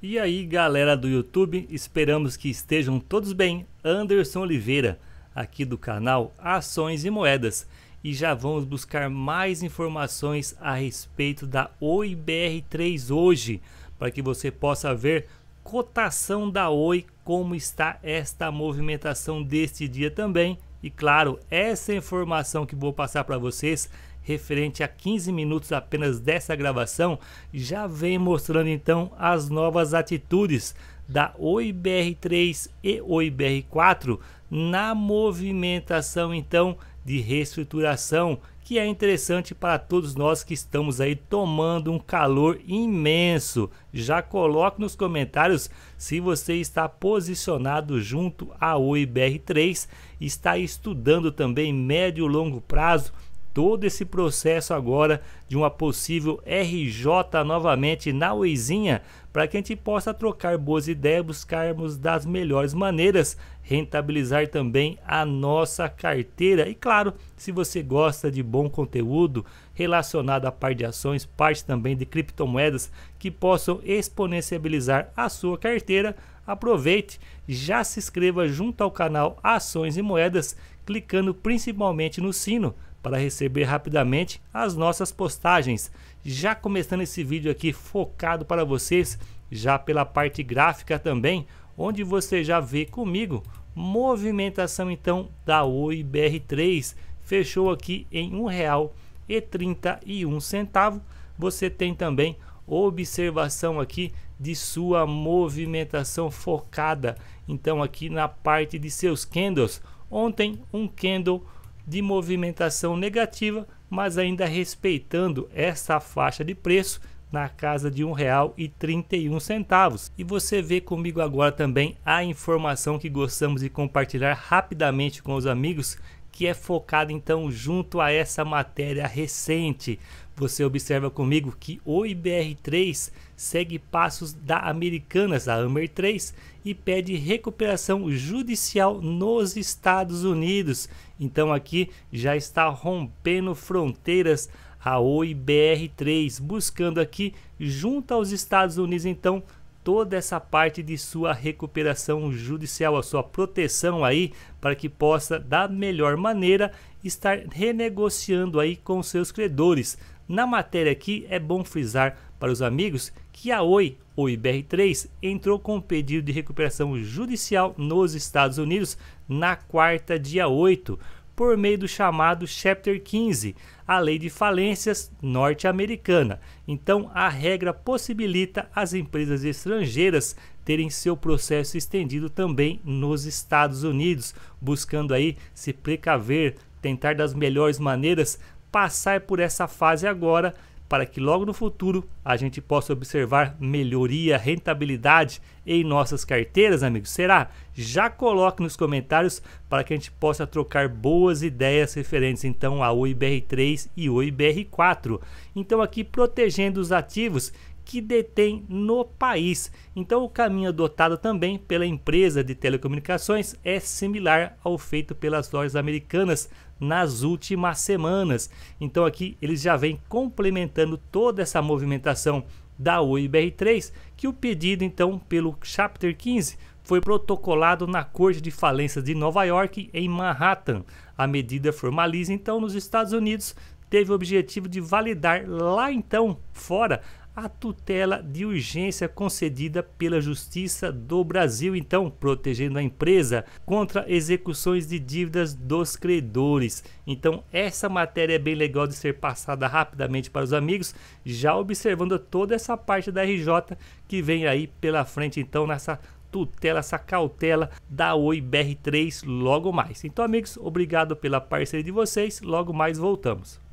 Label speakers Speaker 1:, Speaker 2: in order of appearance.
Speaker 1: E aí, galera do YouTube, esperamos que estejam todos bem. Anderson Oliveira, aqui do canal Ações e Moedas, e já vamos buscar mais informações a respeito da Oi BR3 hoje, para que você possa ver cotação da Oi, como está esta movimentação deste dia também. E claro, essa informação que vou passar para vocês referente a 15 minutos apenas dessa gravação, já vem mostrando então as novas atitudes da OIBR3 e OIBR4 na movimentação então de reestruturação, que é interessante para todos nós que estamos aí tomando um calor imenso. Já coloque nos comentários se você está posicionado junto à OIBR3, está estudando também médio e longo prazo todo esse processo agora de uma possível RJ novamente na Oizinha, para que a gente possa trocar boas ideias, buscarmos das melhores maneiras, rentabilizar também a nossa carteira. E claro, se você gosta de bom conteúdo relacionado a parte de ações, parte também de criptomoedas que possam exponencializar a sua carteira, aproveite, já se inscreva junto ao canal Ações e Moedas, clicando principalmente no sino para receber rapidamente as nossas postagens. Já começando esse vídeo aqui focado para vocês, já pela parte gráfica também, onde você já vê comigo movimentação então da Oi BR3 fechou aqui em um real e 31 centavo. Você tem também observação aqui de sua movimentação focada. Então aqui na parte de seus candles, ontem um candle de movimentação negativa, mas ainda respeitando essa faixa de preço na casa de R$ 1,31. E você vê comigo agora também a informação que gostamos de compartilhar rapidamente com os amigos que é focado então junto a essa matéria recente. Você observa comigo que o IBR3 segue passos da Americanas, da Amer 3, e pede recuperação judicial nos Estados Unidos. Então aqui já está rompendo fronteiras a OIBR3, buscando aqui junto aos Estados Unidos então toda essa parte de sua recuperação judicial, a sua proteção aí, para que possa da melhor maneira estar renegociando aí com seus credores. Na matéria aqui é bom frisar para os amigos que a Oi, Oi BR3, entrou com um pedido de recuperação judicial nos Estados Unidos na quarta, dia 8 por meio do chamado Chapter 15, a Lei de Falências norte-americana. Então, a regra possibilita as empresas estrangeiras terem seu processo estendido também nos Estados Unidos, buscando aí se precaver, tentar das melhores maneiras passar por essa fase agora para que logo no futuro a gente possa observar melhoria, rentabilidade em nossas carteiras, amigos? Será? Já coloque nos comentários para que a gente possa trocar boas ideias referentes então ao IBR3 e ao IBR4. Então aqui protegendo os ativos que detém no país. Então, o caminho adotado também pela empresa de telecomunicações é similar ao feito pelas lojas americanas nas últimas semanas. Então, aqui eles já vêm complementando toda essa movimentação da OIBR3, que o pedido então pelo Chapter 15 foi protocolado na Corte de Falências de Nova York em Manhattan. A medida formaliza então nos Estados Unidos teve o objetivo de validar lá então fora a tutela de urgência concedida pela Justiça do Brasil, então protegendo a empresa contra execuções de dívidas dos credores. Então, essa matéria é bem legal de ser passada rapidamente para os amigos, já observando toda essa parte da RJ que vem aí pela frente, então, nessa tutela, essa cautela da Oi BR3 logo mais. Então, amigos, obrigado pela parceria de vocês. Logo mais voltamos.